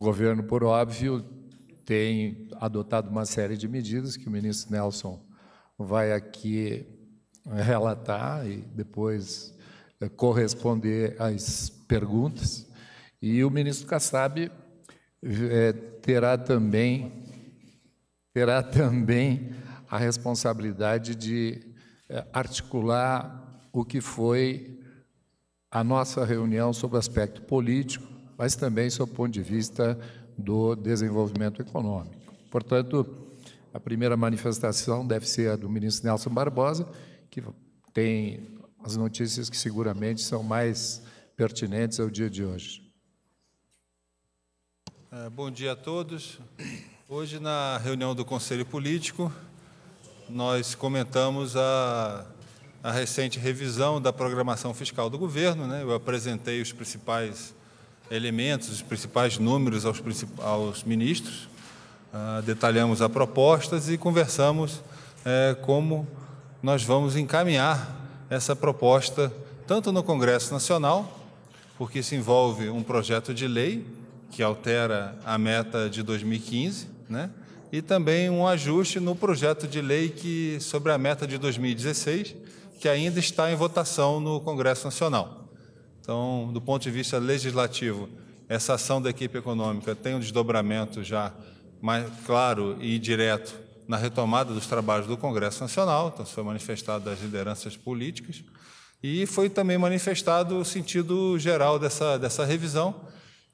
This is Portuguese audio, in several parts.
O governo, por óbvio, tem adotado uma série de medidas que o ministro Nelson vai aqui eh, relatar e depois eh, corresponder às perguntas. E o ministro Kassab é, terá também terá também a responsabilidade de articular o que foi a nossa reunião sobre o aspecto político mas também sob o ponto de vista do desenvolvimento econômico. Portanto, a primeira manifestação deve ser a do ministro Nelson Barbosa, que tem as notícias que seguramente são mais pertinentes ao dia de hoje. É, bom dia a todos. Hoje, na reunião do Conselho Político, nós comentamos a, a recente revisão da programação fiscal do governo. Né? Eu apresentei os principais elementos, os principais números aos, aos ministros, uh, detalhamos as propostas e conversamos uh, como nós vamos encaminhar essa proposta tanto no Congresso Nacional, porque isso envolve um projeto de lei que altera a meta de 2015, né? e também um ajuste no projeto de lei que sobre a meta de 2016, que ainda está em votação no Congresso Nacional. Então, do ponto de vista legislativo, essa ação da equipe econômica tem um desdobramento já mais claro e direto na retomada dos trabalhos do Congresso Nacional, então foi manifestado das lideranças políticas, e foi também manifestado o sentido geral dessa, dessa revisão,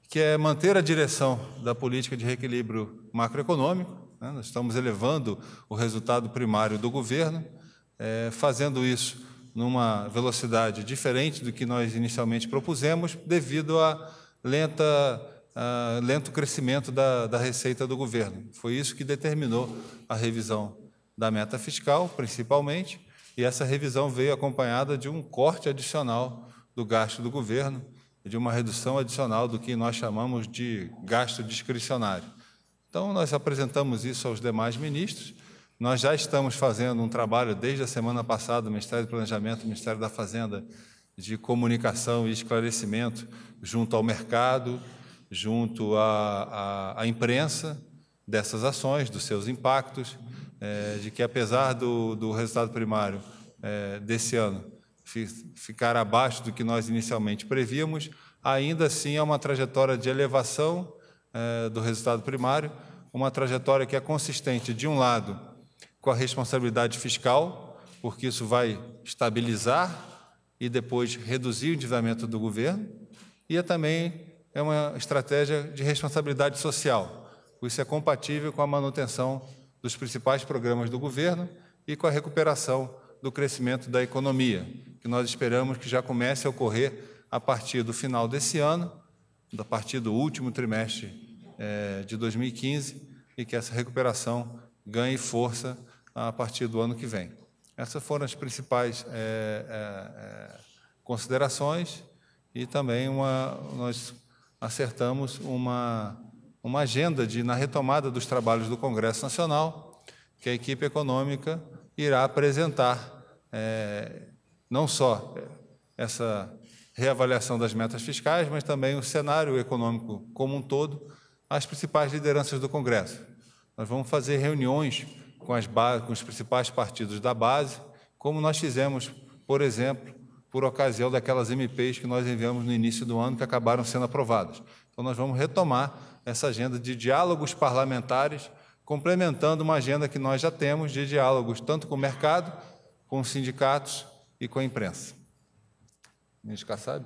que é manter a direção da política de reequilíbrio macroeconômico, né? nós estamos elevando o resultado primário do governo, é, fazendo isso numa velocidade diferente do que nós inicialmente propusemos, devido a lenta lento crescimento da, da, receita do governo. Foi isso que determinou a revisão da meta fiscal, principalmente, e essa revisão veio acompanhada de um corte adicional do gasto do governo, de uma redução adicional do que nós chamamos de gasto discricionário. Então, nós apresentamos isso aos demais ministros nós já estamos fazendo um trabalho desde a semana passada, o Ministério do Planejamento, o Ministério da Fazenda, de comunicação e esclarecimento junto ao mercado, junto à, à, à imprensa, dessas ações, dos seus impactos, é, de que apesar do, do resultado primário é, desse ano ficar abaixo do que nós inicialmente prevíamos, ainda assim é uma trajetória de elevação é, do resultado primário, uma trajetória que é consistente, de um lado, com a responsabilidade fiscal, porque isso vai estabilizar e depois reduzir o endividamento do governo, e é também é uma estratégia de responsabilidade social. Isso é compatível com a manutenção dos principais programas do governo e com a recuperação do crescimento da economia, que nós esperamos que já comece a ocorrer a partir do final desse ano, a partir do último trimestre eh, de 2015, e que essa recuperação ganhe força a partir do ano que vem. Essas foram as principais é, é, é, considerações e também uma, nós acertamos uma, uma agenda de, na retomada dos trabalhos do Congresso Nacional, que a equipe econômica irá apresentar é, não só essa reavaliação das metas fiscais, mas também o cenário econômico como um todo, às principais lideranças do Congresso. Nós vamos fazer reuniões com, as com os principais partidos da base, como nós fizemos, por exemplo, por ocasião daquelas MPs que nós enviamos no início do ano que acabaram sendo aprovadas. Então, nós vamos retomar essa agenda de diálogos parlamentares, complementando uma agenda que nós já temos de diálogos tanto com o mercado, com os sindicatos e com a imprensa. Ministro Kassab?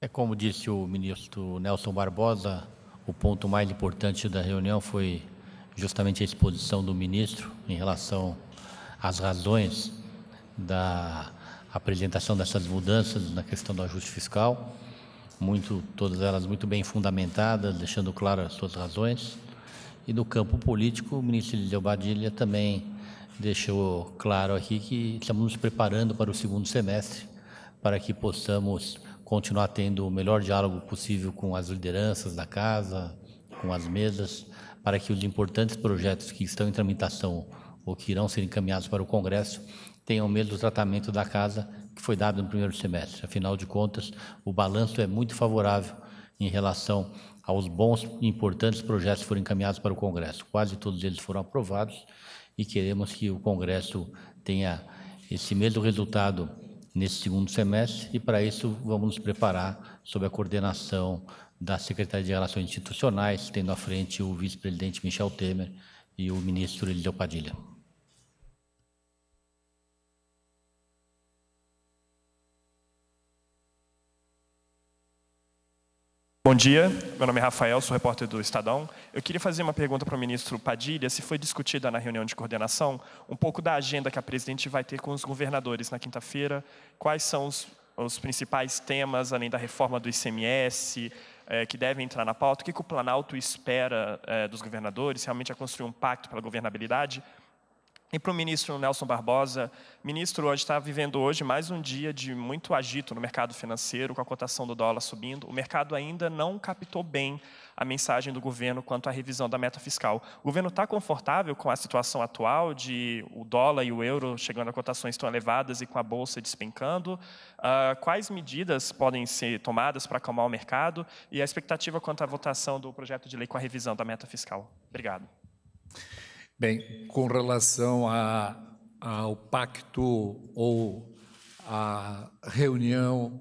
É como disse o ministro Nelson Barbosa o ponto mais importante da reunião foi justamente a exposição do ministro em relação às razões da apresentação dessas mudanças na questão do ajuste fiscal, muito todas elas muito bem fundamentadas, deixando claras as suas razões. E no campo político, o ministro Eliseu Badilha também deixou claro aqui que estamos nos preparando para o segundo semestre para que possamos continuar tendo o melhor diálogo possível com as lideranças da casa, com as mesas, para que os importantes projetos que estão em tramitação ou que irão ser encaminhados para o Congresso tenham o mesmo tratamento da casa que foi dado no primeiro semestre. Afinal de contas, o balanço é muito favorável em relação aos bons e importantes projetos que foram encaminhados para o Congresso. Quase todos eles foram aprovados e queremos que o Congresso tenha esse mesmo resultado nesse segundo semestre, e para isso vamos nos preparar sob a coordenação da Secretaria de Relações Institucionais, tendo à frente o vice-presidente Michel Temer e o ministro Eliseu Padilha. Bom dia, meu nome é Rafael, sou repórter do Estadão. Eu queria fazer uma pergunta para o ministro Padilha, se foi discutida na reunião de coordenação um pouco da agenda que a presidente vai ter com os governadores na quinta-feira, quais são os, os, principais temas, além da reforma do ICMS, eh, que devem entrar na pauta, o que, que o Planalto espera eh, dos governadores, realmente a é construir um pacto pela governabilidade. E para o ministro Nelson Barbosa, ministro, hoje está vivendo hoje mais um dia de muito agito no mercado financeiro, com a cotação do dólar subindo. O mercado ainda não captou bem a mensagem do governo quanto à revisão da meta fiscal. O governo está confortável com a situação atual de o dólar e o euro chegando a cotações tão elevadas e com a bolsa despencando? Uh, quais medidas podem ser tomadas para acalmar o mercado e a expectativa quanto à votação do projeto de lei com a revisão da meta fiscal? Obrigado. Bem, com relação a, ao pacto ou à reunião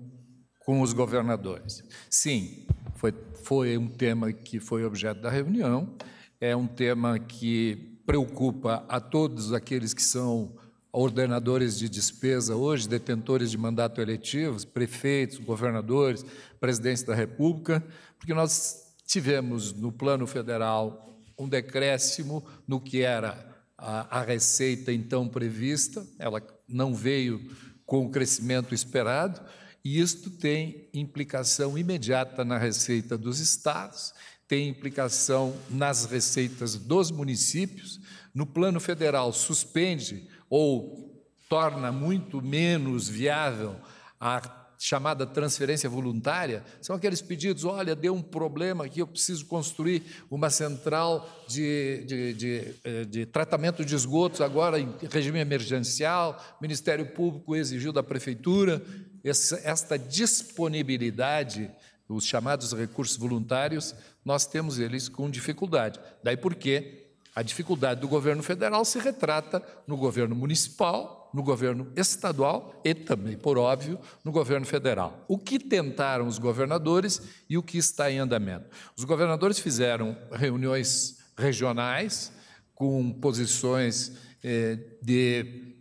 com os governadores. Sim, foi, foi um tema que foi objeto da reunião, é um tema que preocupa a todos aqueles que são ordenadores de despesa hoje, detentores de mandato eletivos, prefeitos, governadores, presidentes da República, porque nós tivemos no plano federal um decréscimo no que era a, a receita então prevista, ela não veio com o crescimento esperado, e isto tem implicação imediata na receita dos estados, tem implicação nas receitas dos municípios. No plano federal, suspende ou torna muito menos viável a chamada transferência voluntária, são aqueles pedidos: olha, deu um problema aqui, eu preciso construir uma central de, de, de, eh, de tratamento de esgotos agora em regime emergencial, o Ministério Público exigiu da Prefeitura. Essa, esta disponibilidade os chamados recursos voluntários, nós temos eles com dificuldade. Daí porque a dificuldade do governo federal se retrata no governo municipal, no governo estadual e também, por óbvio, no governo federal. O que tentaram os governadores e o que está em andamento? Os governadores fizeram reuniões regionais com posições eh, de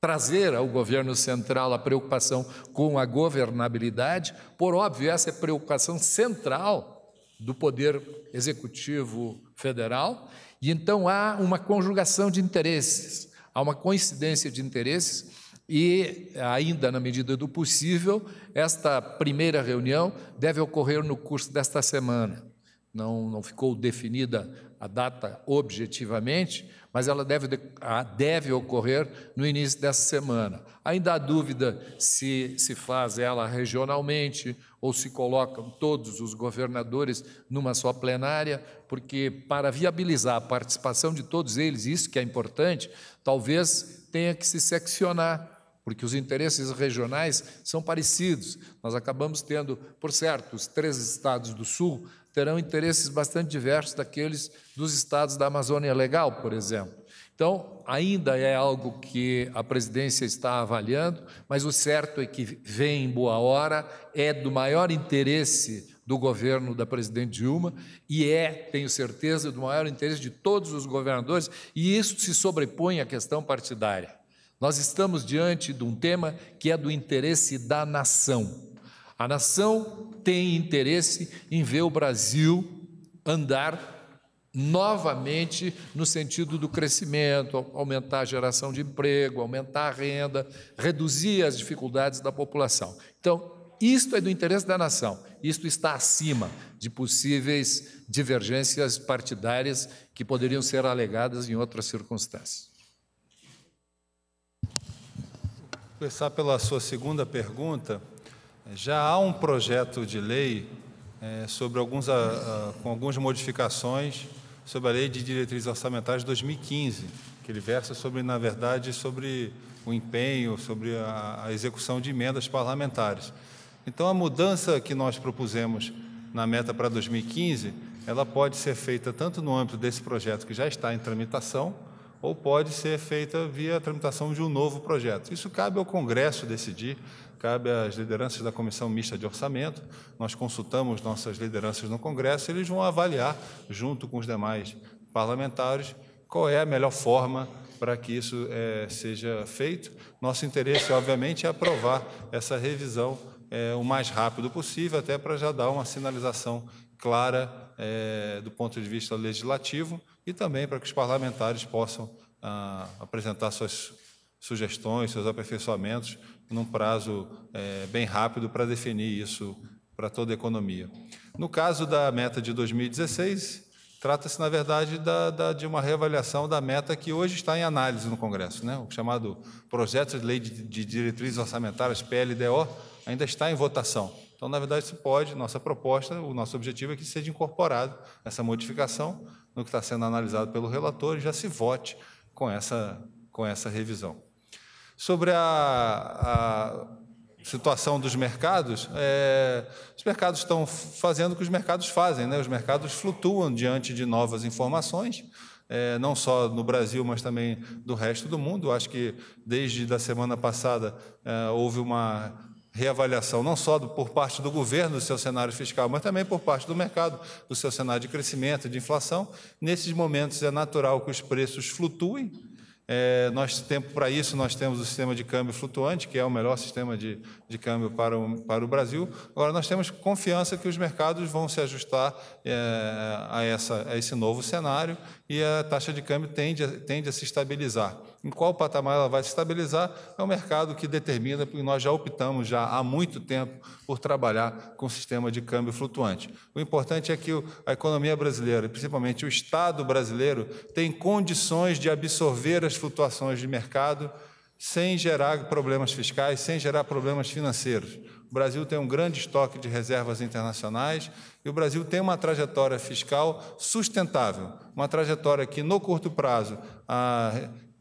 trazer ao governo central a preocupação com a governabilidade. Por óbvio, essa é preocupação central do poder executivo federal e então há uma conjugação de interesses, há uma coincidência de interesses, e ainda na medida do possível, esta primeira reunião deve ocorrer no curso desta semana. Não, não ficou definida a data objetivamente, mas ela deve, deve ocorrer no início dessa semana. Ainda há dúvida se se faz ela regionalmente ou se colocam todos os governadores numa só plenária, porque para viabilizar a participação de todos eles, isso que é importante, talvez tenha que se seccionar porque os interesses regionais são parecidos. Nós acabamos tendo, por certo, os três estados do Sul terão interesses bastante diversos daqueles dos estados da Amazônia Legal, por exemplo. Então, ainda é algo que a presidência está avaliando, mas o certo é que vem em boa hora, é do maior interesse do governo da presidente Dilma e é, tenho certeza, do maior interesse de todos os governadores, e isso se sobrepõe à questão partidária. Nós estamos diante de um tema que é do interesse da nação. A nação tem interesse em ver o Brasil andar novamente no sentido do crescimento, aumentar a geração de emprego, aumentar a renda, reduzir as dificuldades da população. Então, isto é do interesse da nação, isto está acima de possíveis divergências partidárias que poderiam ser alegadas em outras circunstâncias. Vou começar pela sua segunda pergunta. Já há um projeto de lei é, sobre alguns, a, ah, a, ah, com algumas modificações sobre a Lei de Diretrizes Orçamentárias de 2015, que ele versa sobre, na verdade, sobre o empenho, sobre a, a execução de emendas parlamentares. Então, a mudança que nós propusemos na meta para 2015, ela pode ser feita tanto no âmbito desse projeto que já está em tramitação, ou pode ser feita via tramitação de um novo projeto. Isso cabe ao Congresso decidir, cabe às lideranças da Comissão Mista de Orçamento. Nós consultamos nossas lideranças no Congresso eles vão avaliar, junto com os demais parlamentares, qual é a melhor forma para que isso é, seja feito. Nosso interesse, obviamente, é aprovar essa revisão é, o mais rápido possível, até para já dar uma sinalização clara é, do ponto de vista legislativo e também para que os parlamentares possam ah, apresentar suas sugestões, seus aperfeiçoamentos num prazo é, bem rápido para definir isso para toda a economia. No caso da meta de 2016, trata-se, na verdade, da, da, de uma reavaliação da meta que hoje está em análise no Congresso, né? o chamado Projeto de Lei de, de Diretrizes Orçamentárias, PLDO, ainda está em votação. Então, na verdade, se pode, nossa proposta, o nosso objetivo é que seja incorporado essa modificação no que está sendo analisado pelo relator e já se vote com essa, com essa revisão. Sobre a, a situação dos mercados, é, os mercados estão fazendo o que os mercados fazem, né? os mercados flutuam diante de novas informações, é, não só no Brasil, mas também do resto do mundo. Acho que desde a semana passada é, houve uma reavaliação, não só do, por parte do governo do seu cenário fiscal, mas também por parte do mercado, do seu cenário de crescimento, de inflação. Nesses momentos é natural que os preços flutuem é, nós tempo para isso nós temos o sistema de câmbio flutuante, que é o melhor sistema de de câmbio para o, para o Brasil. Agora, nós temos confiança que os mercados vão se ajustar é, a, essa, a esse novo cenário e a taxa de câmbio tende, tende a se estabilizar. Em qual patamar ela vai se estabilizar é o mercado que determina, porque nós já optamos já há muito tempo por trabalhar com o sistema de câmbio flutuante. O importante é que a economia brasileira, principalmente o Estado brasileiro, tem condições de absorver as flutuações de mercado sem gerar problemas fiscais, sem gerar problemas financeiros. O Brasil tem um grande estoque de reservas internacionais e o Brasil tem uma trajetória fiscal sustentável, uma trajetória que, no curto prazo, a,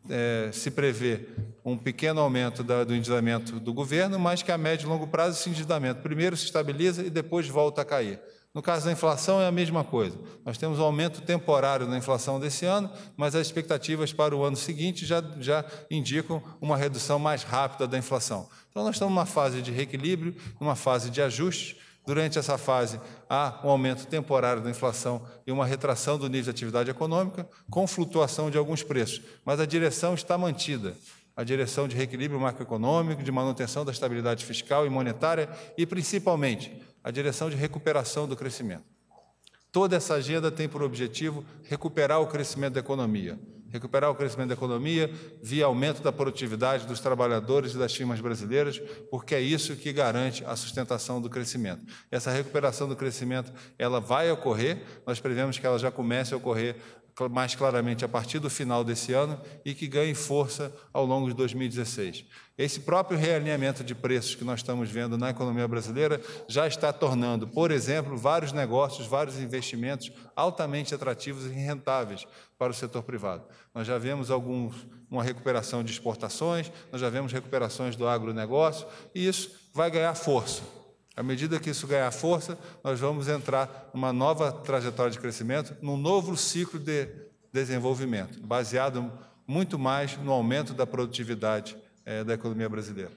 é, se prevê um pequeno aumento da, do endividamento do governo, mas que a médio e longo prazo esse endividamento primeiro se estabiliza e depois volta a cair. No caso da inflação, é a mesma coisa. Nós temos um aumento temporário na inflação desse ano, mas as expectativas para o ano seguinte já, já indicam uma redução mais rápida da inflação. Então, nós estamos numa fase de reequilíbrio, numa fase de ajuste. Durante essa fase, há um aumento temporário da inflação e uma retração do nível de atividade econômica, com flutuação de alguns preços, mas a direção está mantida. A direção de reequilíbrio macroeconômico, de manutenção da estabilidade fiscal e monetária e, principalmente, a direção de recuperação do crescimento. Toda essa agenda tem por objetivo recuperar o crescimento da economia. Recuperar o crescimento da economia via aumento da produtividade dos trabalhadores e das firmas brasileiras, porque é isso que garante a sustentação do crescimento. Essa recuperação do crescimento, ela vai ocorrer, nós prevemos que ela já comece a ocorrer mais claramente a partir do final desse ano e que ganhe força ao longo de 2016. Esse próprio realinhamento de preços que nós estamos vendo na economia brasileira já está tornando, por exemplo, vários negócios, vários investimentos altamente atrativos e rentáveis para o setor privado. Nós já vemos alguns, uma recuperação de exportações, nós já vemos recuperações do agronegócio, e isso vai ganhar força. À medida que isso ganhar força, nós vamos entrar numa nova trajetória de crescimento, num novo ciclo de desenvolvimento, baseado muito mais no aumento da produtividade é, da economia brasileira.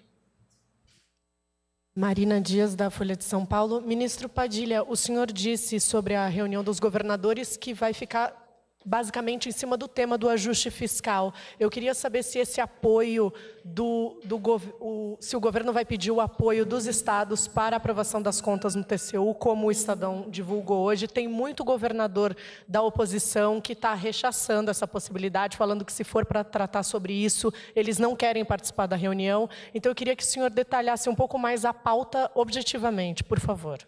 Marina Dias, da Folha de São Paulo. Ministro Padilha, o senhor disse sobre a reunião dos governadores que vai ficar basicamente em cima do tema do ajuste fiscal. Eu queria saber se esse apoio do, do o, se o governo vai pedir o apoio dos estados para aprovação das contas no TCU, como o Estadão divulgou hoje. Tem muito governador da oposição que está rechaçando essa possibilidade, falando que se for para tratar sobre isso, eles não querem participar da reunião. Então eu queria que o senhor detalhasse um pouco mais a pauta objetivamente, por favor.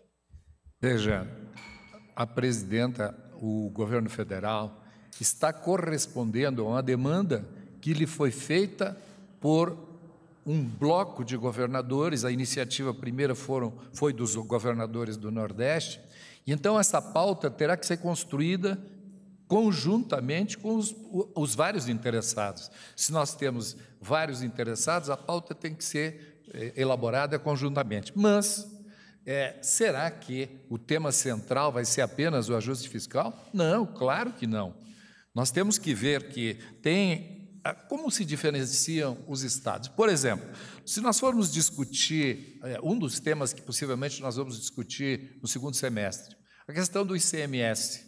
Veja, a presidenta, o governo federal está correspondendo a uma demanda que lhe foi feita por um bloco de governadores, a iniciativa primeira foram, foi dos governadores do Nordeste, e então essa pauta terá que ser construída conjuntamente com os, os vários interessados. Se nós temos vários interessados, a pauta tem que ser é, elaborada conjuntamente. Mas é, será que o tema central vai ser apenas o ajuste fiscal? Não, claro que não. Nós temos que ver que tem ah, como se diferenciam os estados. Por exemplo, se nós formos discutir eh, um dos temas que possivelmente nós vamos discutir no segundo semestre, a questão do ICMS.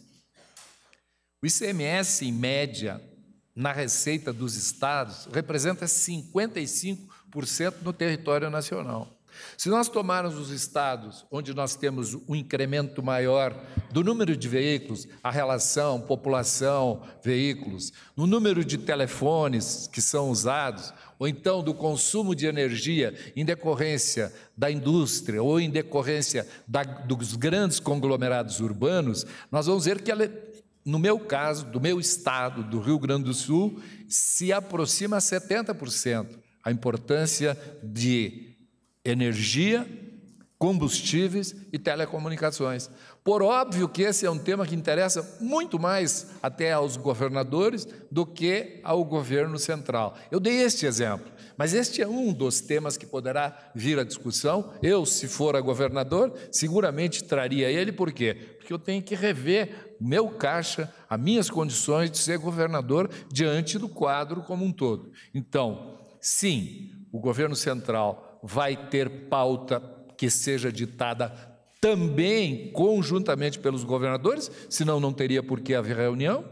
O ICMS, em média, na receita dos estados, representa 55% no território nacional. Se nós tomarmos os estados onde nós temos um incremento maior do número de veículos, a relação população, veículos, no número de telefones que são usados, ou então do consumo de energia em decorrência da indústria ou em decorrência da, dos grandes conglomerados urbanos, nós vamos ver que ela, no meu caso, do meu estado, do Rio Grande do Sul, se aproxima a 70% a importância de energia, combustíveis e telecomunicações. Por óbvio que esse é um tema que interessa muito mais até aos governadores do que ao governo central. Eu dei este exemplo, mas este é um dos temas que poderá vir à discussão. Eu, se for a governador, seguramente traria ele, por quê? Porque eu tenho que rever meu caixa, as minhas condições de ser governador diante do quadro como um todo. Então, sim, o governo central vai ter pauta que seja ditada também conjuntamente pelos governadores, senão não teria por que haver reunião.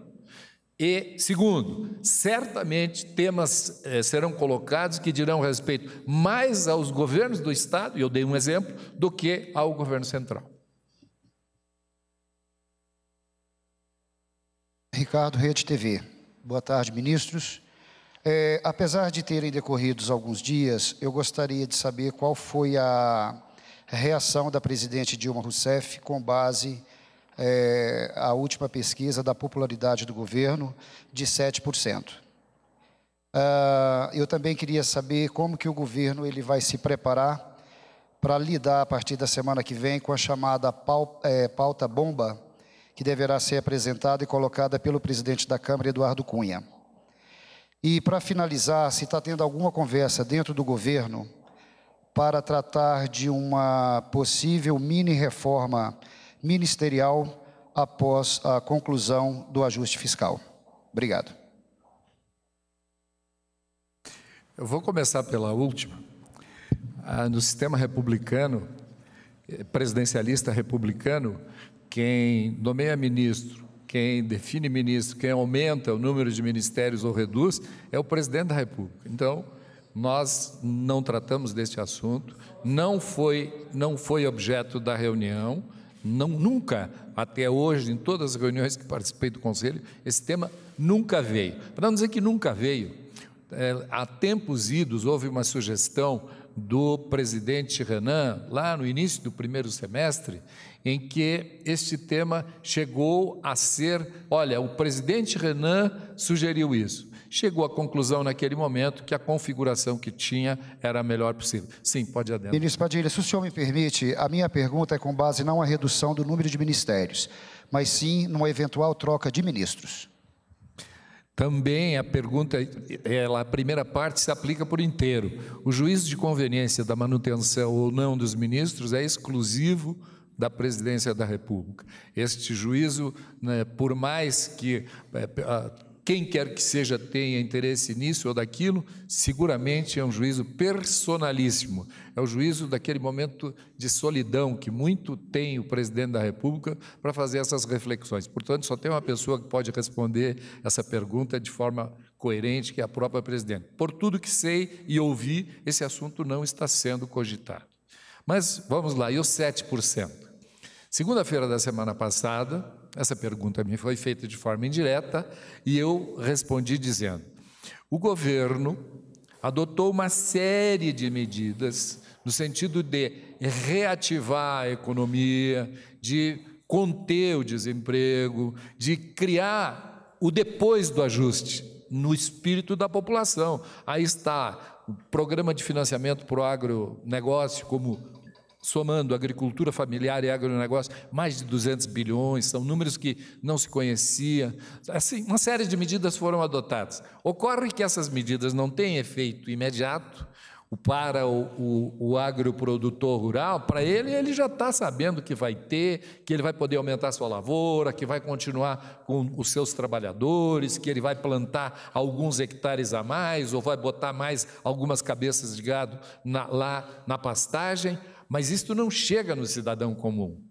E, segundo, certamente temas eh, serão colocados que dirão respeito mais aos governos do Estado, e eu dei um exemplo, do que ao governo central. Ricardo, Rede TV. Boa tarde, ministros. É, apesar de terem decorrido alguns dias, eu gostaria de saber qual foi a reação da presidente Dilma Rousseff com base é, a última pesquisa da popularidade do governo de 7%. Uh, ah, eu também queria saber como que o governo ele vai se preparar para lidar a partir da semana que vem com a chamada é, pauta bomba que deverá ser apresentada e colocada pelo presidente da Câmara, Eduardo Cunha. E para finalizar, se está tendo alguma conversa dentro do governo para tratar de uma possível mini reforma ministerial após a conclusão do ajuste fiscal. Obrigado. Eu vou começar pela última. Ah, no sistema republicano, eh, presidencialista republicano, quem nomeia ministro quem define ministro, quem aumenta o número de ministérios ou reduz, é o presidente da República. Então, nós não tratamos deste assunto, não foi, não foi objeto da reunião, não, nunca, até hoje, em todas as reuniões que participei do Conselho, esse tema nunca veio. Para não dizer que nunca veio, é, há tempos idos houve uma sugestão do presidente Renan, lá no início do primeiro semestre, em que este tema chegou a ser: olha, o presidente Renan sugeriu isso. Chegou à conclusão naquele momento que a configuração que tinha era a melhor possível. Sim, pode adentrar. Ministro Padilha, se o senhor me permite, a minha pergunta é com base não na redução do número de ministérios, mas sim numa eventual troca de ministros. Também a pergunta, ela, a primeira parte se aplica por inteiro. O juízo de conveniência da manutenção ou não dos ministros é exclusivo da presidência da República. Este juízo, né, por mais que é, quem quer que seja tenha interesse nisso ou daquilo, seguramente é um juízo personalíssimo. É o juízo daquele momento de solidão que muito tem o presidente da República para fazer essas reflexões. Portanto, só tem uma pessoa que pode responder essa pergunta de forma coerente, que é a própria presidente. Por tudo que sei e ouvi, esse assunto não está sendo cogitado. Mas vamos lá, e os 7%? Segunda-feira da semana passada, essa pergunta a mim foi feita de forma indireta e eu respondi dizendo: o governo adotou uma série de medidas no sentido de reativar a economia, de conter o desemprego, de criar o depois do ajuste no espírito da população. Aí está o programa de financiamento para o agronegócio como somando agricultura familiar e agronegócio, mais de 200 bilhões, são números que não se conhecia. Assim, uma série de medidas foram adotadas. Ocorre que essas medidas não têm efeito imediato para o, o, o agroprodutor rural, para ele, ele já está sabendo que vai ter, que ele vai poder aumentar sua lavoura, que vai continuar com os seus trabalhadores, que ele vai plantar alguns hectares a mais, ou vai botar mais algumas cabeças de gado na, lá na pastagem. Mas isto não chega no cidadão comum.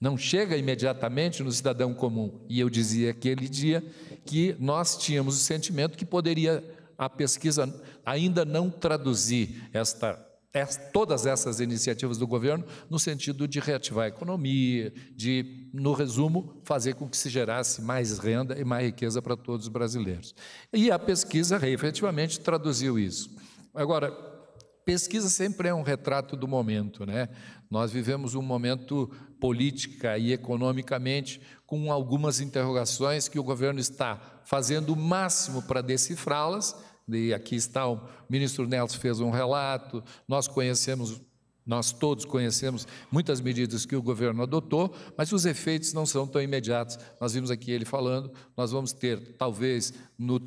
Não chega imediatamente no cidadão comum. E eu dizia aquele dia que nós tínhamos o sentimento que poderia a pesquisa ainda não traduzir esta é, todas essas iniciativas do governo no sentido de reativar a economia, de, no resumo, fazer com que se gerasse mais renda e mais riqueza para todos os brasileiros. E a pesquisa efetivamente traduziu isso. Agora, pesquisa sempre é um retrato do momento, né? Nós vivemos um momento política e economicamente com algumas interrogações que o governo está fazendo o máximo para decifrá-las. E aqui está o ministro Nelson fez um relato, nós conhecemos nós todos conhecemos muitas medidas que o governo adotou, mas os efeitos não são tão imediatos. Nós vimos aqui ele falando, nós vamos ter, talvez, no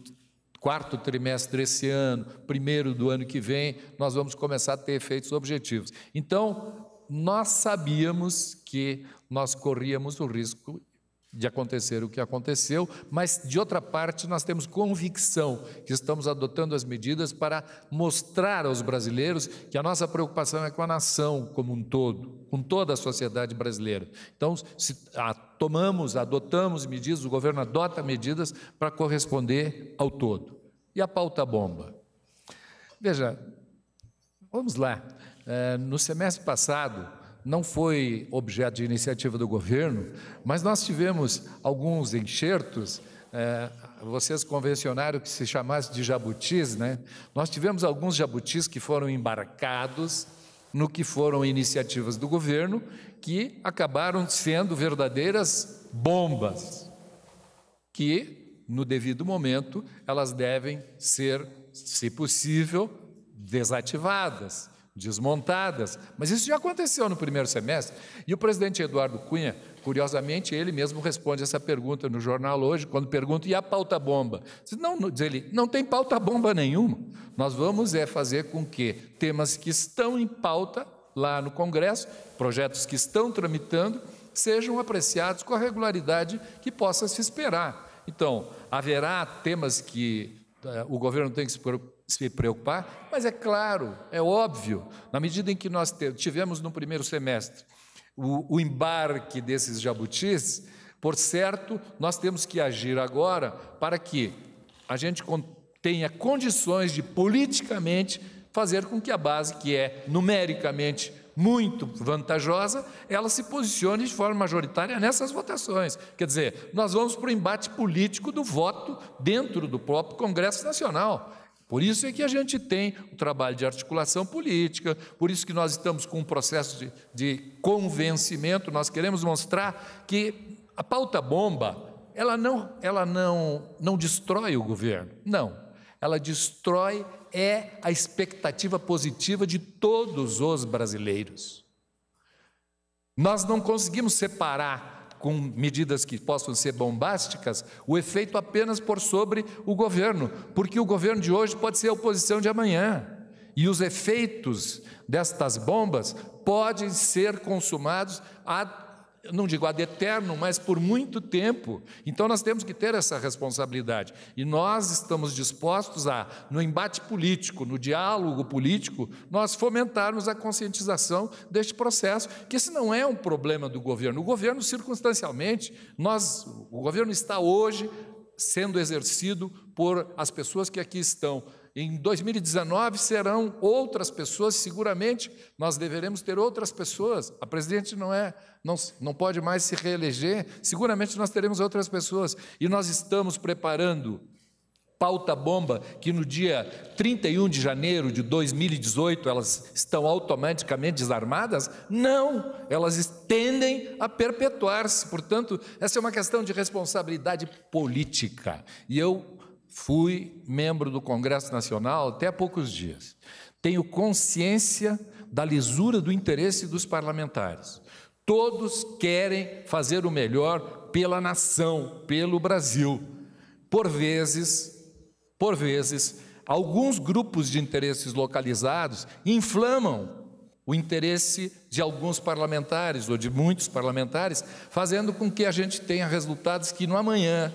quarto trimestre desse ano, primeiro do ano que vem, nós vamos começar a ter efeitos objetivos. Então, nós sabíamos que nós corríamos o risco de acontecer o que aconteceu, mas de outra parte nós temos convicção que estamos adotando as medidas para mostrar aos brasileiros que a nossa preocupação é com a nação como um todo, com toda a sociedade brasileira. Então, se a tomamos, adotamos medidas, o governo adota medidas para corresponder ao todo. E a pauta bomba? Veja, vamos lá. É, no semestre passado, não foi objeto de iniciativa do governo, mas nós tivemos alguns enxertos. É, vocês convencionaram que se chamasse de jabutis, né? Nós tivemos alguns jabutis que foram embarcados no que foram iniciativas do governo que acabaram sendo verdadeiras bombas, que no devido momento elas devem ser, se possível, desativadas, desmontadas. Mas isso já aconteceu no primeiro semestre. E o presidente Eduardo Cunha, curiosamente, ele mesmo responde essa pergunta no jornal hoje, quando pergunta: e a pauta bomba? Não, diz ele, não tem pauta bomba nenhuma. Nós vamos é fazer com que temas que estão em pauta lá no Congresso, projetos que estão tramitando, sejam apreciados com a regularidade que possa se esperar. Então, haverá temas que eh, o governo tem que se preocupar, mas é claro, é óbvio, na medida em que nós tivemos no primeiro semestre o, embarque desses jabutis, por certo, nós temos que agir agora para que a gente tenha condições de politicamente fazer com que a base, que é numericamente muito vantajosa, ela se posicione de forma majoritária nessas votações. Quer dizer, nós vamos para o embate político do voto dentro do próprio Congresso Nacional. Por isso é que a gente tem o trabalho de articulação política, por isso que nós estamos com um processo de, de convencimento, nós queremos mostrar que a pauta bomba, ela não, ela não, não destrói o governo, não. Ela destrói é a expectativa positiva de todos os brasileiros. Nós não conseguimos separar, com medidas que possam ser bombásticas, o efeito apenas por sobre o governo, porque o governo de hoje pode ser a oposição de amanhã. E os efeitos destas bombas podem ser consumados a não digo ad eterno, mas por muito tempo. Então nós temos que ter essa responsabilidade. E nós estamos dispostos a, no embate político, no diálogo político, nós fomentarmos a conscientização deste processo, que esse não é um problema do governo. O governo, circunstancialmente, nós, o governo está hoje sendo exercido por as pessoas que aqui estão em 2019 serão outras pessoas, seguramente nós deveremos ter outras pessoas. A presidente não é, não, não pode mais se reeleger, seguramente nós teremos outras pessoas. E nós estamos preparando pauta bomba que no dia 31 de janeiro de 2018 elas estão automaticamente desarmadas? Não, elas tendem a perpetuar-se. Portanto, essa é uma questão de responsabilidade política. E eu Fui membro do Congresso Nacional até há poucos dias. Tenho consciência da lisura do interesse dos parlamentares. Todos querem fazer o melhor pela nação, pelo Brasil. Por vezes, por vezes, alguns grupos de interesses localizados inflamam o interesse de alguns parlamentares ou de muitos parlamentares, fazendo com que a gente tenha resultados que no amanhã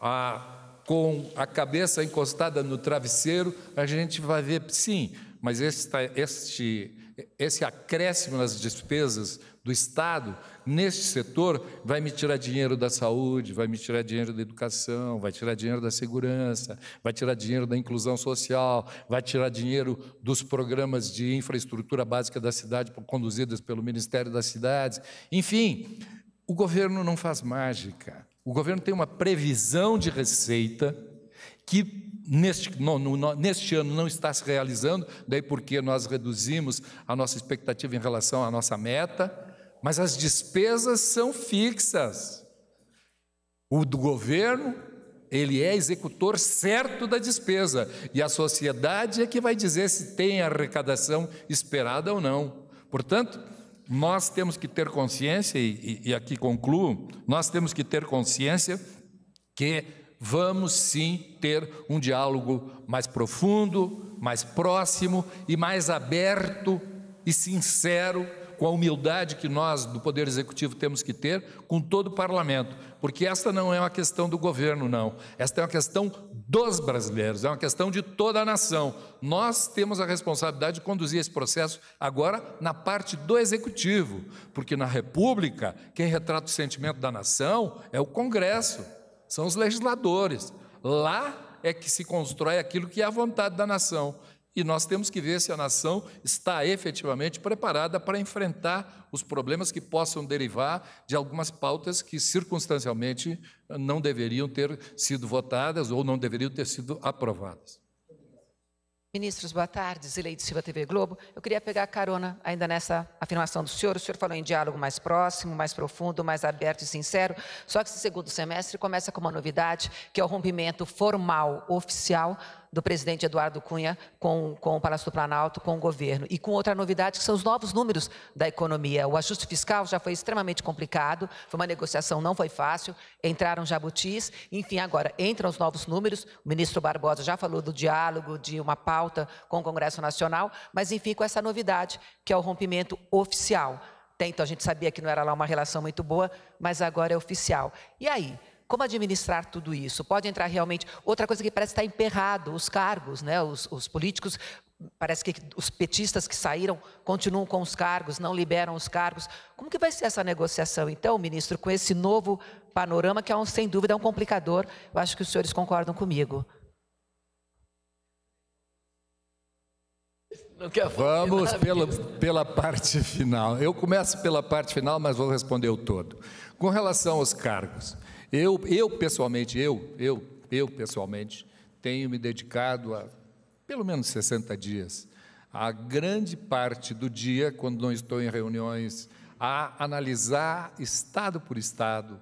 a com a cabeça encostada no travesseiro, a gente vai ver, sim, mas este, este, esse acréscimo nas despesas do Estado, neste setor, vai me tirar dinheiro da saúde, vai me tirar dinheiro da educação, vai tirar dinheiro da segurança, vai tirar dinheiro da inclusão social, vai tirar dinheiro dos programas de infraestrutura básica da cidade conduzidos pelo Ministério das Cidades. Enfim, o governo não faz mágica. O governo tem uma previsão de receita que neste, no, no, neste ano não está se realizando, daí porque nós reduzimos a nossa expectativa em relação à nossa meta, mas as despesas são fixas. O do governo, ele é executor certo da despesa, e a sociedade é que vai dizer se tem a arrecadação esperada ou não. Portanto, nós temos que ter consciência, e, e aqui concluo, nós temos que ter consciência que vamos sim ter um diálogo mais profundo, mais próximo e mais aberto e sincero com a humildade que nós do Poder Executivo temos que ter, com todo o parlamento, porque esta não é uma questão do governo, não. Esta é uma questão dos brasileiros, é uma questão de toda a nação. Nós temos a responsabilidade de conduzir esse processo agora na parte do executivo, porque na República, quem retrata o sentimento da nação é o Congresso, são os legisladores. Lá é que se constrói aquilo que é a vontade da nação. E nós temos que ver se a nação está efetivamente preparada para enfrentar os problemas que possam derivar de algumas pautas que circunstancialmente eh, não deveriam ter sido votadas ou não deveriam ter sido aprovadas. Ministros, boa tarde. Zileide Silva, TV Globo. Eu queria pegar carona ainda nessa afirmação do senhor. O senhor falou em diálogo mais próximo, mais profundo, mais aberto e sincero. Só que esse segundo semestre começa com uma novidade, que é o rompimento formal, oficial, do presidente Eduardo Cunha com, com o Palácio do Planalto, com o governo. E com outra novidade, que são os novos números da economia. O ajuste fiscal já foi extremamente complicado, foi uma negociação, não foi fácil, entraram jabutis, enfim, agora entram os novos números. O ministro Barbosa já falou do diálogo, de uma pauta com o Congresso Nacional, mas, enfim, com essa novidade, que é o rompimento oficial. Então, a gente sabia que não era lá uma relação muito boa, mas agora é oficial. E aí? como administrar tudo isso? Pode entrar realmente. Outra coisa que parece estar emperrado: os cargos, né? os, os políticos. Parece que os petistas que saíram continuam com os cargos, não liberam os cargos. Como que vai ser essa negociação, então, ministro, com esse novo panorama que é, um, sem dúvida, é um complicador? Eu acho que os senhores concordam comigo. Vamos pela, pela parte final. Eu começo pela parte final, mas vou responder o todo. Com relação aos cargos, eu, eu pessoalmente, eu, eu, eu pessoalmente, tenho me dedicado a pelo menos 60 dias, a grande parte do dia, quando não estou em reuniões, a analisar estado por estado,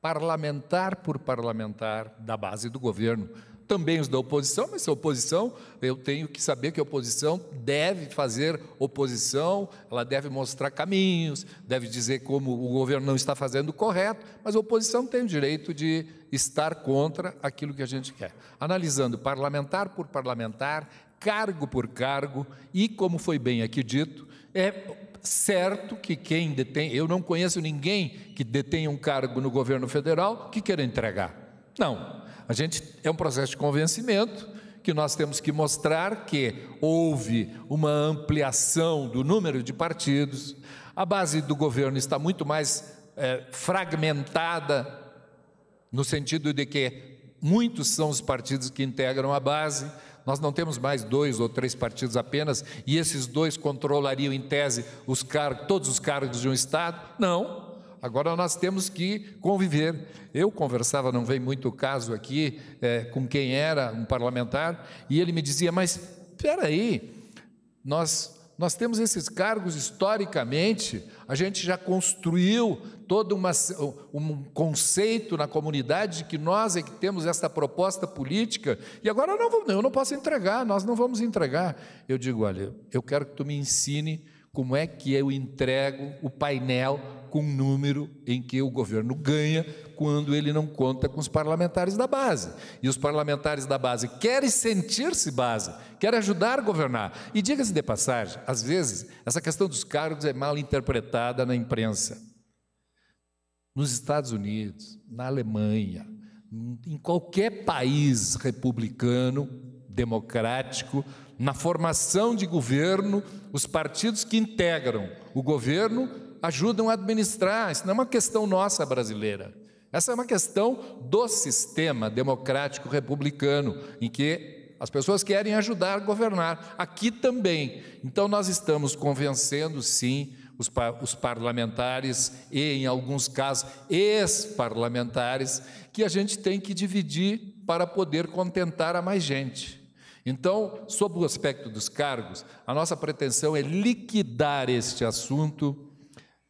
parlamentar por parlamentar da base do governo, também os da oposição, mas se a oposição, eu tenho que saber que a oposição deve fazer oposição, ela deve mostrar caminhos, deve dizer como o governo não está fazendo o correto, mas a oposição tem o direito de estar contra aquilo que a gente quer. Analisando parlamentar por parlamentar, cargo por cargo, e como foi bem aqui dito, é certo que quem detém, eu não conheço ninguém que detenha um cargo no governo federal que queira entregar. Não, a gente é um processo de convencimento que nós temos que mostrar que houve uma ampliação do número de partidos, a base do governo está muito mais é, fragmentada, no sentido de que muitos são os partidos que integram a base, nós não temos mais dois ou três partidos apenas, e esses dois controlariam, em tese, os cargos, todos os cargos de um Estado? Não. Agora nós temos que conviver. Eu conversava, não vem muito caso aqui, é, com quem era um parlamentar, e ele me dizia: Mas espera aí, nós, nós temos esses cargos historicamente, a gente já construiu todo uma, um conceito na comunidade de que nós é que temos essa proposta política, e agora eu não, vou, eu não posso entregar, nós não vamos entregar. Eu digo: Olha, eu quero que tu me ensine como é que eu entrego o painel com o número em que o governo ganha quando ele não conta com os parlamentares da base? E os parlamentares da base querem sentir-se base, querem ajudar a governar. E diga-se de passagem, às vezes, essa questão dos cargos é mal interpretada na imprensa. Nos Estados Unidos, na Alemanha, em qualquer país republicano, democrático, na formação de governo, os partidos que integram o governo ajudam a administrar. Isso não é uma questão nossa brasileira. Essa é uma questão do sistema democrático republicano, em que as pessoas querem ajudar a governar. Aqui também. Então, nós estamos convencendo, sim, os, par os parlamentares e, em alguns casos, ex-parlamentares, que a gente tem que dividir para poder contentar a mais gente. Então, sob o aspecto dos cargos, a nossa pretensão é liquidar este assunto,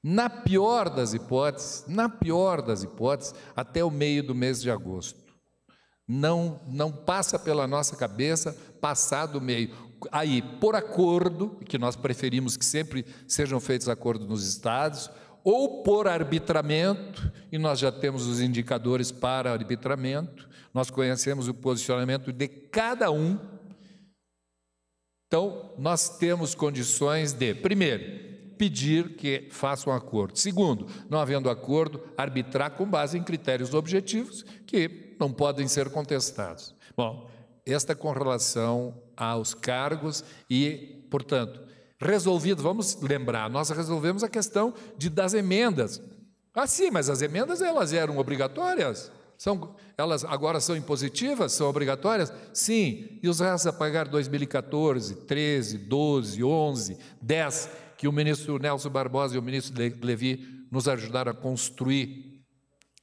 na pior das hipóteses, na pior das hipóteses, até o meio do mês de agosto. Não, não passa pela nossa cabeça passar do meio. Aí, por acordo, que nós preferimos que sempre sejam feitos acordos nos estados, ou por arbitramento, e nós já temos os indicadores para arbitramento, nós conhecemos o posicionamento de cada um então, nós temos condições de, primeiro, pedir que faça um acordo. Segundo, não havendo acordo, arbitrar com base em critérios objetivos que não podem ser contestados. Bom, esta com relação aos cargos e, portanto, resolvido, vamos lembrar, nós resolvemos a questão de, das emendas. Ah, sim, mas as emendas elas eram obrigatórias. São, elas agora são impositivas? São obrigatórias? Sim. E os restos a pagar 2014, 13, 12, 11, 10, que o ministro Nelson Barbosa e o ministro Levi nos ajudaram a construir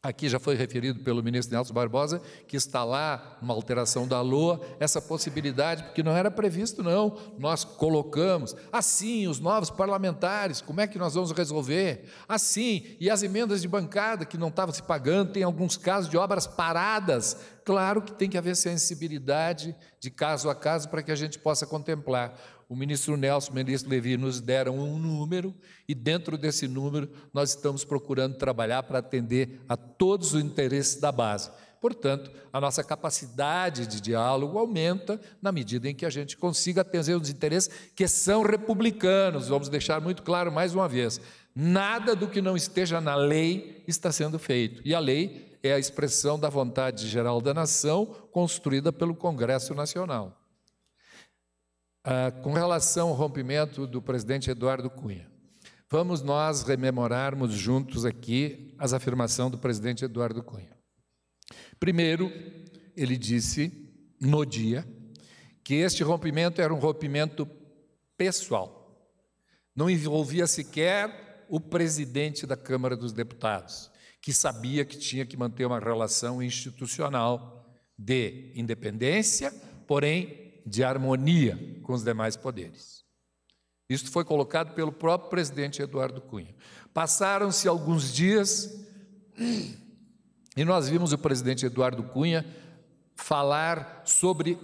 Aqui já foi referido pelo ministro Nelson Barbosa, que está lá uma alteração da Lua essa possibilidade, porque não era previsto, não. Nós colocamos assim os novos parlamentares, como é que nós vamos resolver? Assim, e as emendas de bancada que não estavam se pagando, tem alguns casos de obras paradas. Claro que tem que haver sensibilidade de caso a caso para que a gente possa contemplar o ministro Nelson, o ministro Levi nos deram um número e dentro desse número nós estamos procurando trabalhar para atender a todos os interesses da base. Portanto, a nossa capacidade de diálogo aumenta na medida em que a gente consiga atender os interesses que são republicanos. Vamos deixar muito claro mais uma vez: nada do que não esteja na lei está sendo feito. E a lei é a expressão da vontade geral da nação construída pelo Congresso Nacional. Ah, com relação ao rompimento do presidente Eduardo Cunha, vamos nós rememorarmos juntos aqui as afirmações do presidente Eduardo Cunha. Primeiro, ele disse no dia que este rompimento era um rompimento pessoal, não envolvia sequer o presidente da Câmara dos Deputados, que sabia que tinha que manter uma relação institucional de independência, porém de harmonia com os demais poderes. Isto foi colocado pelo próprio presidente Eduardo Cunha. Passaram-se alguns dias e nós vimos o presidente Eduardo Cunha falar sobre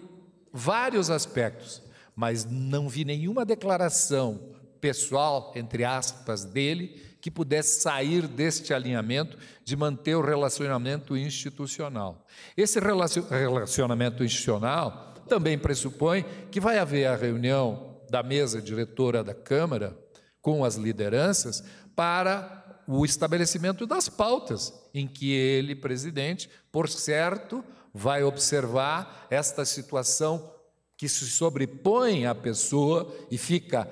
vários aspectos, mas não vi nenhuma declaração pessoal, entre aspas, dele que pudesse sair deste alinhamento de manter o relacionamento institucional. Esse relacionamento institucional também pressupõe que vai haver a reunião da mesa diretora da Câmara com as lideranças para o estabelecimento das pautas, em que ele, presidente, por certo, vai observar esta situação que se sobrepõe à pessoa e fica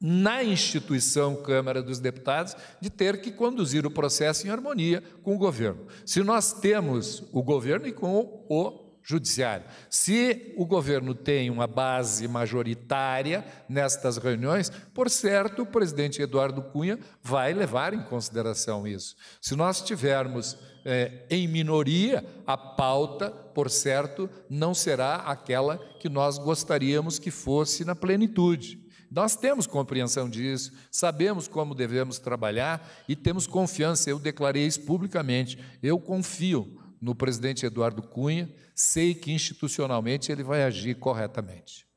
na instituição Câmara dos Deputados de ter que conduzir o processo em harmonia com o governo. Se nós temos o governo e com o judiciário. Se o governo tem uma base majoritária nestas reuniões, por certo, o presidente Eduardo Cunha vai levar em consideração isso. Se nós tivermos eh, em minoria, a pauta, por certo, não será aquela que nós gostaríamos que fosse na plenitude. Nós temos compreensão disso, sabemos como devemos trabalhar e temos confiança. Eu declarei isso publicamente. Eu confio no presidente Eduardo Cunha, sei que institucionalmente ele vai agir corretamente.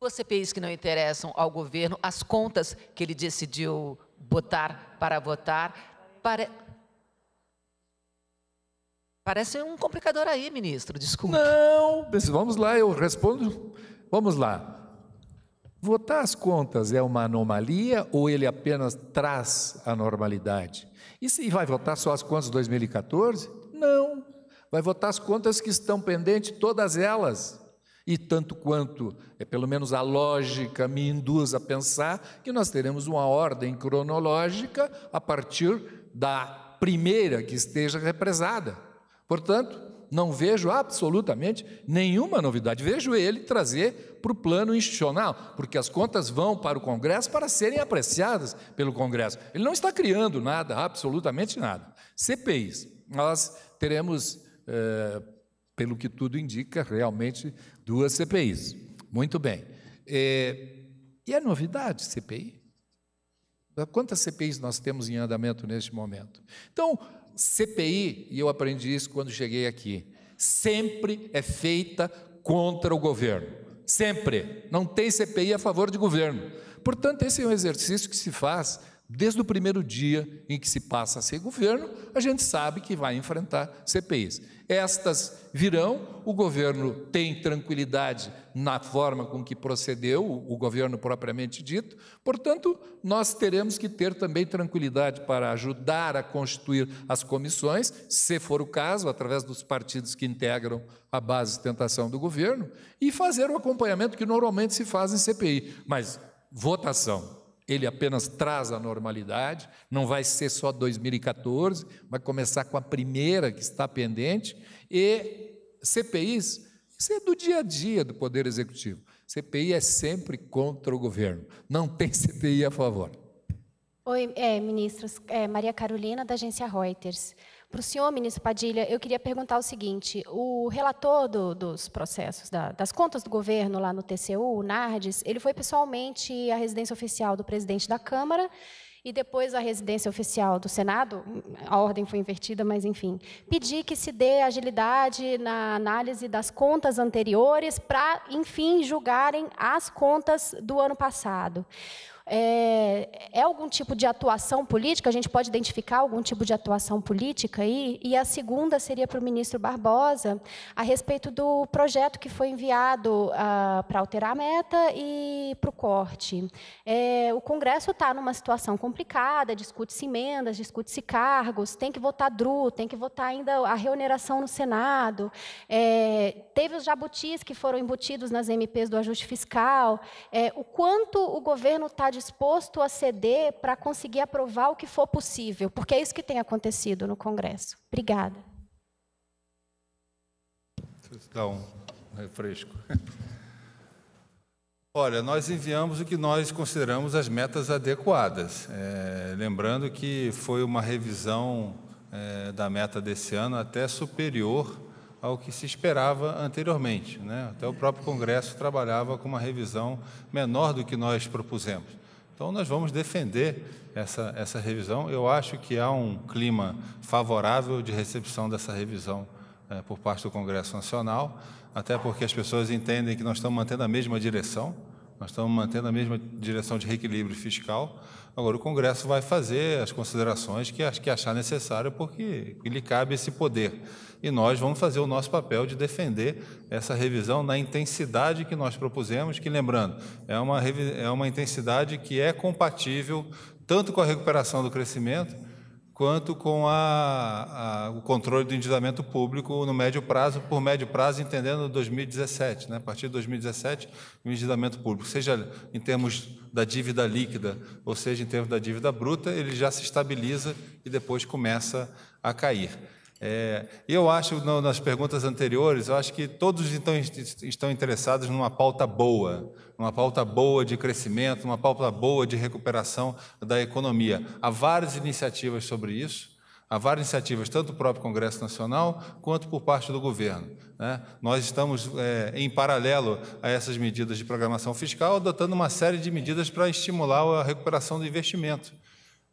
Duas CPIs que não interessam ao governo, as contas que ele decidiu botar para votar, para... parece um complicador aí, ministro, desculpe. Não, vamos lá, eu respondo. Vamos lá. Votar as contas é uma anomalia ou ele apenas traz a normalidade? E se vai votar só as contas de 2014? Não. Vai votar as contas que estão pendentes, todas elas. E tanto quanto, é, pelo menos a lógica me induz a pensar que nós teremos uma ordem cronológica a partir da primeira que esteja represada. Portanto, não vejo absolutamente nenhuma novidade. Vejo ele trazer para o plano institucional, porque as contas vão para o Congresso para serem apreciadas pelo Congresso. Ele não está criando nada, absolutamente nada. CPIs, nós teremos, é, pelo que tudo indica, realmente duas CPIs. Muito bem. É, e a novidade CPI? Quantas CPIs nós temos em andamento neste momento? Então, CPI, e eu aprendi isso quando cheguei aqui, sempre é feita contra o governo. Sempre. Não tem CPI a favor de governo. Portanto, esse é um exercício que se faz Desde o primeiro dia em que se passa a ser governo, a gente sabe que vai enfrentar CPIs. Estas virão, o governo tem tranquilidade na forma com que procedeu, o governo propriamente dito, portanto, nós teremos que ter também tranquilidade para ajudar a constituir as comissões, se for o caso, através dos partidos que integram a base de tentação do governo, e fazer o acompanhamento que normalmente se faz em CPI. Mas votação, ele apenas traz a normalidade, não vai ser só 2014, vai começar com a primeira que está pendente, e CPIs, isso é do dia a dia do Poder Executivo. CPI é sempre contra o governo, não tem CPI a favor. Oi, é, ministros. É, Maria Carolina, da agência Reuters. Para o senhor, ministro Padilha, eu queria perguntar o seguinte: o relator do, dos processos, da, das contas do governo lá no TCU, o Nardes, ele foi pessoalmente à residência oficial do presidente da Câmara e depois à residência oficial do Senado, a ordem foi invertida, mas enfim, pedir que se dê agilidade na análise das contas anteriores para, enfim, julgarem as contas do ano passado. É, é, algum tipo de atuação política? A gente pode identificar algum tipo de atuação política aí? E a segunda seria para o ministro Barbosa, a respeito do projeto que foi enviado uh, para alterar a meta e para o corte. É, o Congresso está numa situação complicada, discute-se emendas, discute-se cargos, tem que votar DRU, tem que votar ainda a reoneração no Senado. É, teve os jabutis que foram embutidos nas MPs do ajuste fiscal. É, o quanto o governo está de disposto a ceder para conseguir aprovar o que for possível, porque é isso que tem acontecido no Congresso. Obrigada. Dá um refresco. Olha, nós enviamos o que nós consideramos as metas adequadas. É, lembrando que foi uma revisão é, da meta desse ano até superior ao que se esperava anteriormente. Né? Até o próprio Congresso trabalhava com uma revisão menor do que nós propusemos. Então, nós vamos defender essa, essa revisão. Eu acho que há um clima favorável de recepção dessa revisão é, por parte do Congresso Nacional, até porque as pessoas entendem que nós estamos mantendo a mesma direção. Nós estamos mantendo a mesma direção de reequilíbrio fiscal. Agora, o Congresso vai fazer as considerações que, que achar necessário, porque lhe cabe esse poder. E nós vamos fazer o nosso papel de defender essa revisão na intensidade que nós propusemos, que, lembrando, é uma, é uma intensidade que é compatível tanto com a recuperação do crescimento quanto com a, a, o controle do endividamento público no médio prazo, por médio prazo, entendendo 2017. Né? A partir de 2017, o endividamento público, seja em termos da dívida líquida, ou seja em termos da dívida bruta, ele já se estabiliza e depois começa a cair. É, eu acho, no, nas perguntas anteriores, eu acho que todos estão, estão interessados numa pauta boa, numa pauta boa de crescimento, numa pauta boa de recuperação da economia. Há várias iniciativas sobre isso, Há várias iniciativas, tanto do próprio Congresso Nacional quanto por parte do governo. Né? Nós estamos, é, em paralelo a essas medidas de programação fiscal, adotando uma série de medidas para estimular a recuperação do investimento.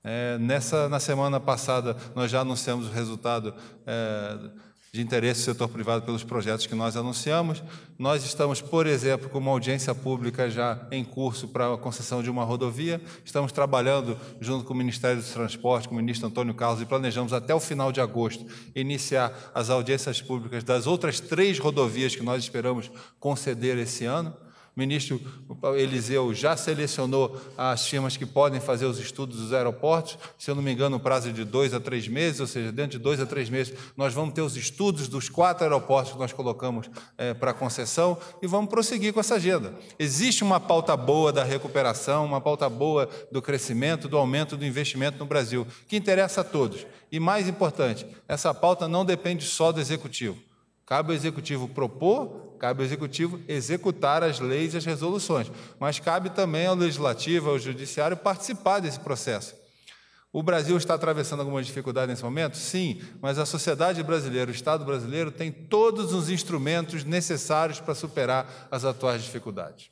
É, nessa, na semana passada, nós já anunciamos o resultado é, de interesse do setor privado pelos projetos que nós anunciamos. Nós estamos, por exemplo, com uma audiência pública já em curso para a concessão de uma rodovia. Estamos trabalhando junto com o Ministério dos Transportes, com o ministro Antônio Carlos, e planejamos até o final de agosto iniciar as audiências públicas das outras três rodovias que nós esperamos conceder esse ano. O ministro Eliseu já selecionou as firmas que podem fazer os estudos dos aeroportos, se eu não me engano, no prazo é de dois a três meses, ou seja, dentro de dois a três meses, nós vamos ter os estudos dos quatro aeroportos que nós colocamos é, para concessão e vamos prosseguir com essa agenda. Existe uma pauta boa da recuperação, uma pauta boa do crescimento, do aumento do investimento no Brasil, que interessa a todos. E mais importante, essa pauta não depende só do executivo. Cabe ao executivo propor Cabe ao executivo executar as leis e as resoluções, mas cabe também ao legislativo, ao judiciário participar desse processo. O Brasil está atravessando algumas dificuldades nesse momento? Sim, mas a sociedade brasileira, o Estado brasileiro, tem todos os instrumentos necessários para superar as atuais dificuldades.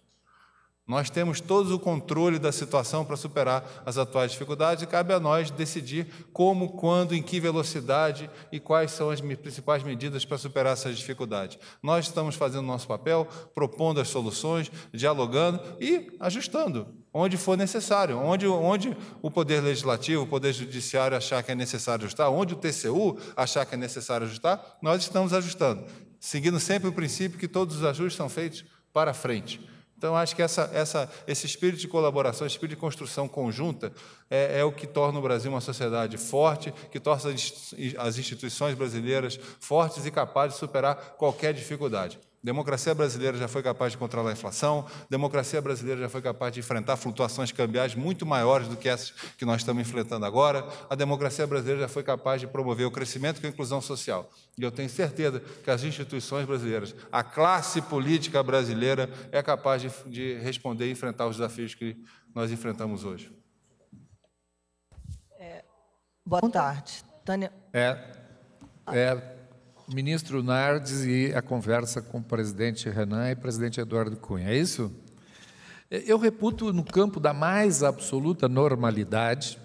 Nós temos todo o controle da situação para superar as atuais dificuldades e cabe a nós decidir como, quando, em que velocidade e quais são as principais medidas para superar essas dificuldades. Nós estamos fazendo nosso papel, propondo as soluções, dialogando e ajustando onde for necessário, onde, onde o Poder Legislativo, o Poder Judiciário achar que é necessário ajustar, onde o TCU achar que é necessário ajustar, nós estamos ajustando, seguindo sempre o princípio que todos os ajustes são feitos para frente então, acho que essa, essa, esse espírito de colaboração, esse espírito de construção conjunta, é, é, o que torna o Brasil uma sociedade forte, que torna as instituições brasileiras fortes e capazes de superar qualquer dificuldade. Democracia brasileira já foi capaz de controlar a inflação, democracia brasileira já foi capaz de enfrentar flutuações cambiais muito maiores do que essas que nós estamos enfrentando agora, a democracia brasileira já foi capaz de promover o crescimento e a inclusão social. E eu tenho certeza que as instituições brasileiras, a classe política brasileira, é capaz de, de responder e enfrentar os desafios que nós enfrentamos hoje. É, boa tarde. Tânia. É, é, ministro Nardes e a conversa com o presidente Renan e o presidente Eduardo Cunha. É isso? Eu reputo no campo da mais absoluta normalidade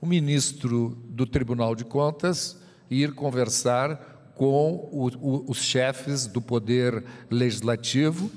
o ministro do Tribunal de Contas ir conversar com o, o, os chefes do Poder Legislativo,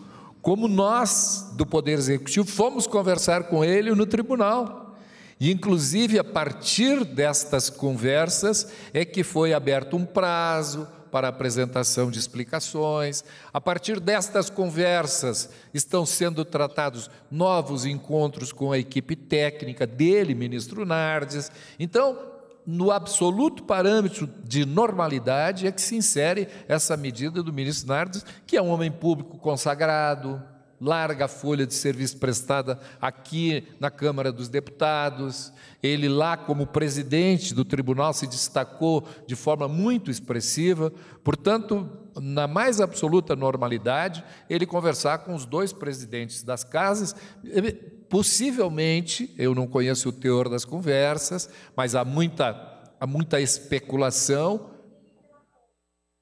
como nós do Poder Executivo fomos conversar com ele no tribunal. E, inclusive, a partir destas conversas é que foi aberto um prazo, para apresentação de explicações. A partir destas conversas, estão sendo tratados novos encontros com a equipe técnica dele, ministro Nardes. Então, no absoluto parâmetro de normalidade é que se insere essa medida do ministro Nardes, que é um homem público consagrado, larga a folha de serviço prestada aqui na Câmara dos Deputados. Ele, lá como presidente do tribunal, se destacou de forma muito expressiva. Portanto, na mais absoluta normalidade, ele conversar com os dois presidentes das casas. Possivelmente, eu não conheço o teor das conversas, mas há muita, há muita especulação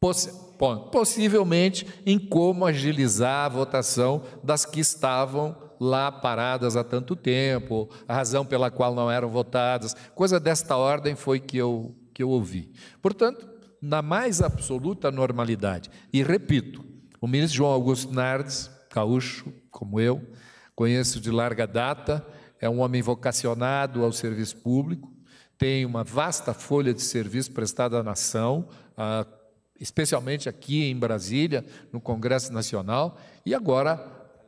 Poss bom, possivelmente em como agilizar a votação das que estavam lá paradas há tanto tempo, a razão pela qual não eram votadas, coisa desta ordem foi que eu, que eu ouvi. Portanto, na mais absoluta normalidade. E repito, o ministro João Augusto Nardes, gaúcho como eu, conheço de larga data, é um homem vocacionado ao serviço público, tem uma vasta folha de serviço prestada à nação, a especialmente aqui em Brasília, no Congresso Nacional, e agora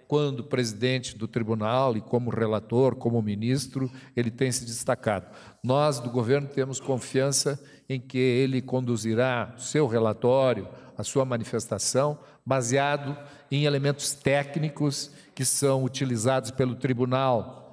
quando presidente do tribunal e como relator, como ministro, ele tem se destacado. Nós do governo temos confiança em que ele conduzirá seu relatório, a sua manifestação, baseado em elementos técnicos que são utilizados pelo tribunal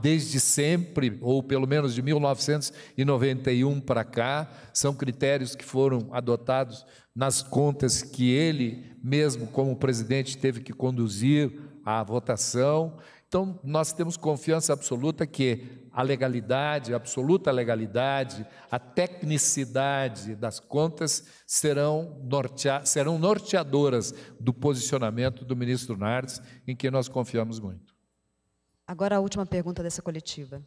desde sempre, ou pelo menos de 1991 para cá, são critérios que foram adotados nas contas que ele mesmo, como presidente, teve que conduzir à votação. Então, nós temos confiança absoluta que a legalidade, a absoluta legalidade, a tecnicidade das contas serão, nortea serão norteadoras do posicionamento do ministro Nardes, em que nós confiamos muito. Agora a última pergunta dessa coletiva.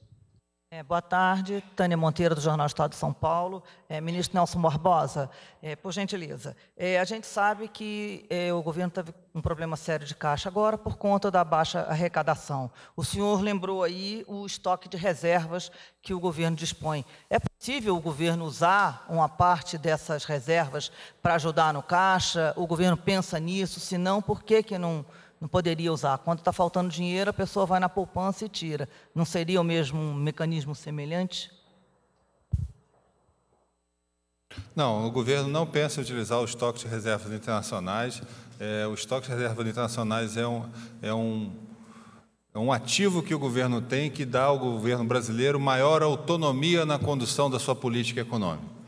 É, boa tarde, Tânia Monteiro, do Jornal Estado de São Paulo. É, ministro Nelson Barbosa, é, por gentileza, é, a gente sabe que é, o governo teve um problema sério de caixa agora por conta da baixa arrecadação. O senhor lembrou aí o estoque de reservas que o governo dispõe. É possível o governo usar uma parte dessas reservas para ajudar no caixa? O governo pensa nisso? Se não, por que, que não não poderia usar. Quando está faltando dinheiro, a pessoa vai na poupança e tira. Não seria o mesmo um mecanismo semelhante? Não, o governo não pensa em utilizar o estoque de reservas internacionais. É, o estoque de reservas internacionais é um, é, um, é um ativo que o governo tem que dá ao governo brasileiro maior autonomia na condução da sua política econômica.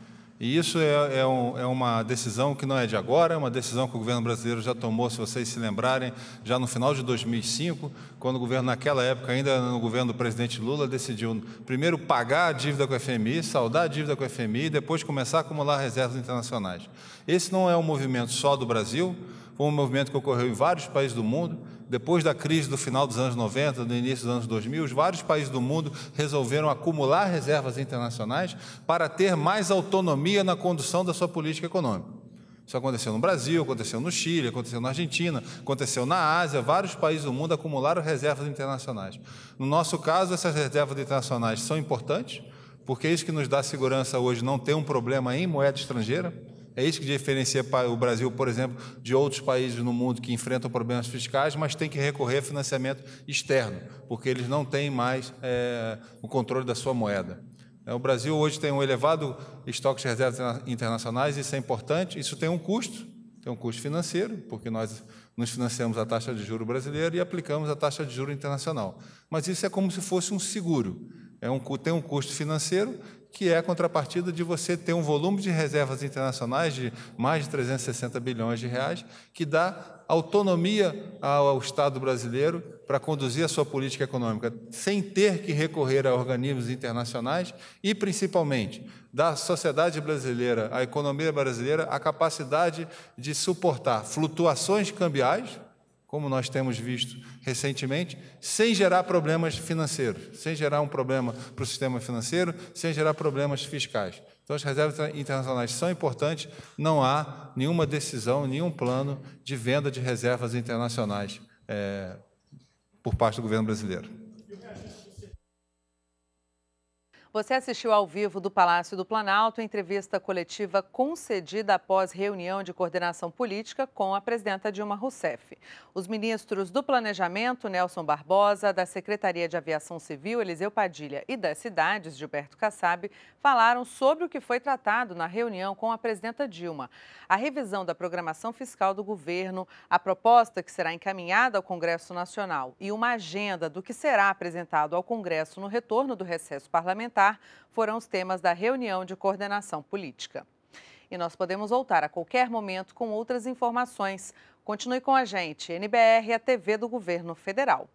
E isso é, é, um, é, uma decisão que não é de agora, é uma decisão que o governo brasileiro já tomou, se vocês se lembrarem, já no final de 2005, quando o governo, naquela época, ainda no governo do presidente Lula, decidiu primeiro pagar a dívida com a FMI, saldar a dívida com a FMI e depois começar a acumular reservas internacionais. Esse não é um movimento só do Brasil, foi um movimento que ocorreu em vários países do mundo depois da crise do final dos anos 90, do início dos anos 2000, vários países do mundo resolveram acumular reservas internacionais para ter mais autonomia na condução da sua política econômica. Isso aconteceu no Brasil, aconteceu no Chile, aconteceu na Argentina, aconteceu na Ásia, vários países do mundo acumularam reservas internacionais. No nosso caso, essas reservas internacionais são importantes, porque é isso que nos dá segurança hoje não ter um problema em moeda estrangeira. É isso que diferencia o Brasil, por exemplo, de outros países no mundo que enfrentam problemas fiscais, mas têm que recorrer a financiamento externo, porque eles não têm mais é, o controle da sua moeda. É, o Brasil hoje tem um elevado estoque de reservas internacionais, isso é importante, isso tem um custo, tem um custo financeiro, porque nós nos financiamos a taxa de juro brasileira e aplicamos a taxa de juro internacional. Mas isso é como se fosse um seguro. É um, tem um custo financeiro que é a contrapartida de você ter um volume de reservas internacionais de mais de 360 bilhões de reais, que dá autonomia ao Estado brasileiro para conduzir a sua política econômica, sem ter que recorrer a organismos internacionais e, principalmente, dá à sociedade brasileira, à economia brasileira, a capacidade de suportar flutuações cambiais, como nós temos visto recentemente, sem gerar problemas financeiros, sem gerar um problema para o sistema financeiro, sem gerar problemas fiscais. Então, as reservas internacionais são importantes, não há nenhuma decisão, nenhum plano de venda de reservas internacionais é, por parte do governo brasileiro. Você assistiu ao vivo do Palácio do Planalto entrevista coletiva concedida após reunião de coordenação política com a presidenta Dilma Rousseff. Os ministros do Planejamento, Nelson Barbosa, da Secretaria de Aviação Civil, Eliseu Padilha, e das cidades, Gilberto Kassab, falaram sobre o que foi tratado na reunião com a presidenta Dilma. A revisão da programação fiscal do governo, a proposta que será encaminhada ao Congresso Nacional e uma agenda do que será apresentado ao Congresso no retorno do recesso parlamentar Catar foram os temas da reunião de coordenação política. E nós podemos voltar a qualquer momento com outras informações. Continue com a gente, NBR, a TV do Governo Federal.